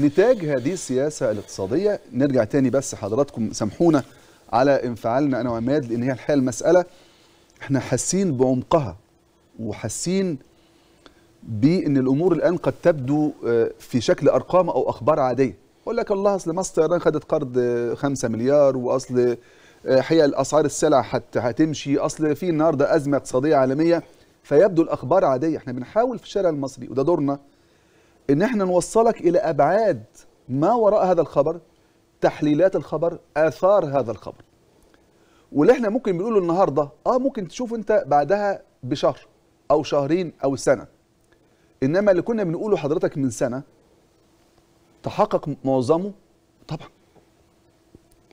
نتاج هذه السياسة الاقتصادية نرجع تاني بس حضراتكم سامحونا على انفعالنا أنا وعماد لأن هي الحقيقة المسألة احنا حاسين بعمقها وحاسين بأن الأمور الآن قد تبدو آه، في شكل أرقام أو أخبار عادية يقول لك الله أصل مصر الطيران خدت قرض 5 آه، مليار وأصل آه، حيل الأسعار السلع حتى هتمشي أصل في النهاردة أزمة اقتصادية عالمية فيبدو الأخبار عادية احنا بنحاول في الشارع المصري وده دورنا ان احنا نوصلك الى ابعاد ما وراء هذا الخبر تحليلات الخبر اثار هذا الخبر واللي احنا ممكن بنقوله النهارده اه ممكن تشوف انت بعدها بشهر او شهرين او سنه انما اللي كنا بنقوله حضرتك من سنه تحقق معظمه طبعا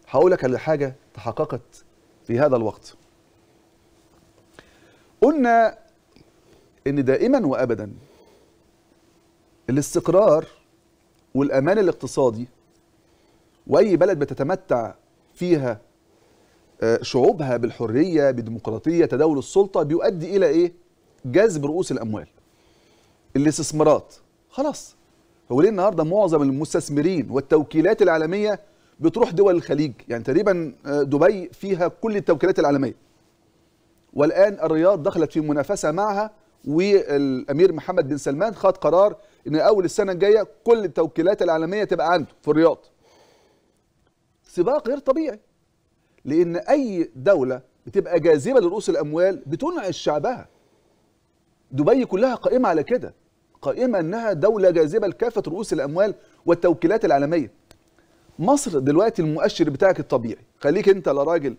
هقول لك على حاجه تحققت في هذا الوقت قلنا ان دائما وابدا الاستقرار والامان الاقتصادي واي بلد بتتمتع فيها آه، شعوبها بالحريه بديمقراطيه تداول السلطه بيؤدي الى ايه جذب رؤوس الاموال الاستثمارات خلاص هو ليه النهارده معظم المستثمرين والتوكيلات العالميه بتروح دول الخليج يعني تقريبا آه، دبي فيها كل التوكيلات العالميه والان الرياض دخلت في منافسه معها والامير محمد بن سلمان خد قرار ان اول السنه الجايه كل التوكيلات العالميه تبقى عنده في الرياض سباق غير طبيعي لان اي دوله بتبقى جاذبه لرؤوس الاموال بتنعش شعبها دبي كلها قائمه على كده قائمه انها دوله جاذبه لكافه رؤوس الاموال والتوكيلات العالميه مصر دلوقتي المؤشر بتاعك الطبيعي خليك انت لا راجل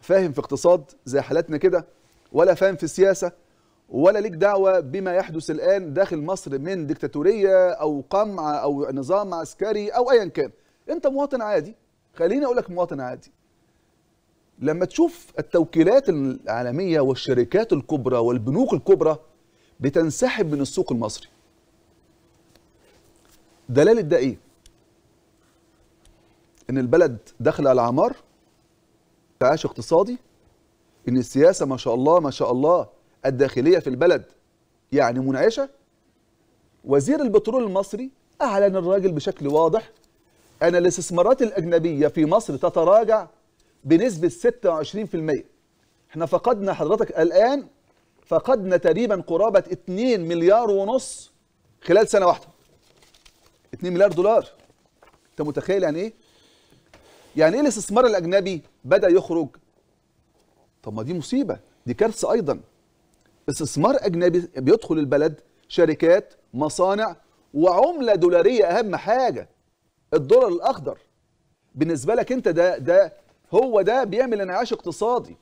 فاهم في اقتصاد زي حالاتنا كده ولا فاهم في السياسه ولا ليك دعوة بما يحدث الآن داخل مصر من ديكتاتورية أو قمع أو نظام عسكري أو أيا كان أنت مواطن عادي خليني أقول لك مواطن عادي لما تشوف التوكيلات العالمية والشركات الكبرى والبنوك الكبرى بتنسحب من السوق المصري دلالة ده إيه؟ إن البلد داخلة على عمار تعاش اقتصادي إن السياسة ما شاء الله ما شاء الله الداخلية في البلد يعني منعشة وزير البترول المصري أعلن الراجل بشكل واضح أن الاستثمارات الأجنبية في مصر تتراجع بنسبة 26% احنا فقدنا حضرتك الآن فقدنا تقريبا قرابة 2 مليار ونص خلال سنة واحدة 2 مليار دولار انت متخيل يعني ايه يعني ايه الاستثمار الاجنبي بدا يخرج طب ما دي مصيبه دي كارثه ايضا استثمار اجنبي بيدخل البلد شركات مصانع وعمله دولاريه اهم حاجه الدولار الاخضر بالنسبه لك انت ده ده هو ده بيعمل انعاش اقتصادي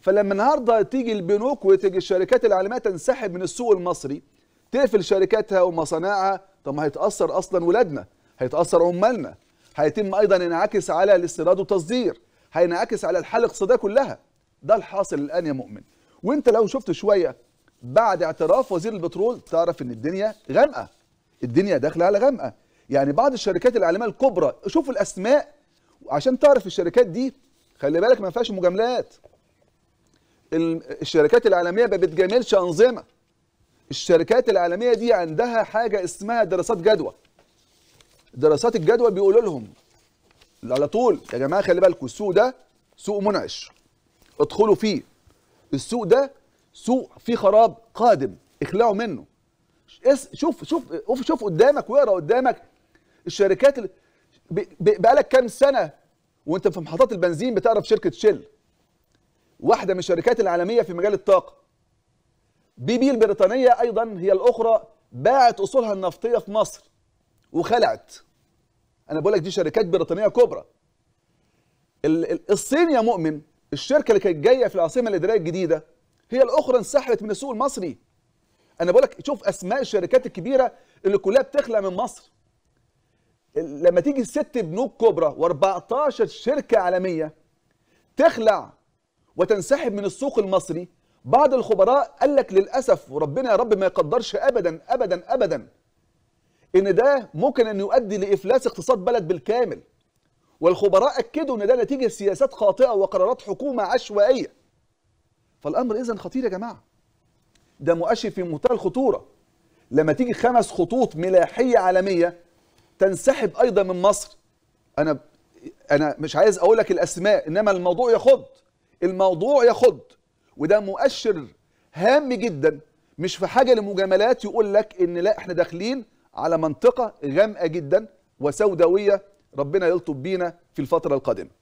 فلما النهارده تيجي البنوك وتيجي الشركات العالميه تنسحب من السوق المصري تقفل شركاتها ومصانعها طب ما هيتاثر اصلا ولادنا هيتاثر عمالنا هيتم ايضا انعكس على الاستيراد والتصدير هينعكس على الحاله الاقتصاديه كلها ده الحاصل الان يا مؤمن وانت لو شفت شويه بعد اعتراف وزير البترول تعرف ان الدنيا غامقه الدنيا داخله على غامقه يعني بعض الشركات الاعلاميه الكبرى شوفوا الاسماء عشان تعرف الشركات دي خلي بالك ما فيهاش مجاملات الشركات العالميه ما بتجاملش انظمه الشركات العالميه دي عندها حاجه اسمها دراسات جدوى دراسات الجدوى بيقولوا لهم على طول يا جماعه خلي بالكم السوق ده سوق منعش ادخلوا فيه السوق ده سوق فيه خراب قادم اخلعوا منه شوف شوف شوف قدامك واقرا قدامك الشركات اللي بقالك كام سنه وانت في محطات البنزين بتعرف شركه شيل واحده من الشركات العالميه في مجال الطاقه بي بي البريطانيه ايضا هي الاخرى باعت اصولها النفطيه في مصر وخلعت انا بقول لك دي شركات بريطانيه كبرى الصين يا مؤمن الشركه اللي كانت جايه في العاصمه الاداريه الجديده هي الاخرى انسحبت من السوق المصري انا بقول لك شوف اسماء الشركات الكبيره اللي كلها بتخلع من مصر لما تيجي ست بنوك كبرى و14 شركه عالميه تخلع وتنسحب من السوق المصري بعض الخبراء قال لك للاسف وربنا يا رب ما يقدرش ابدا ابدا ابدا ان ده ممكن ان يؤدي لافلاس اقتصاد بلد بالكامل والخبراء أكدوا أن ده نتيجة سياسات خاطئة وقرارات حكومة عشوائية فالأمر إذا خطير يا جماعة ده مؤشر في منتهى الخطورة لما تيجي خمس خطوط ملاحية عالمية تنسحب أيضا من مصر أنا أنا مش عايز أقول لك الأسماء إنما الموضوع يخض الموضوع يخض وده مؤشر هام جدا مش في حاجة لمجاملات يقول لك إن لا إحنا داخلين على منطقة غامقة جدا وسوداوية ربنا يلطف بينا في الفتره القادمه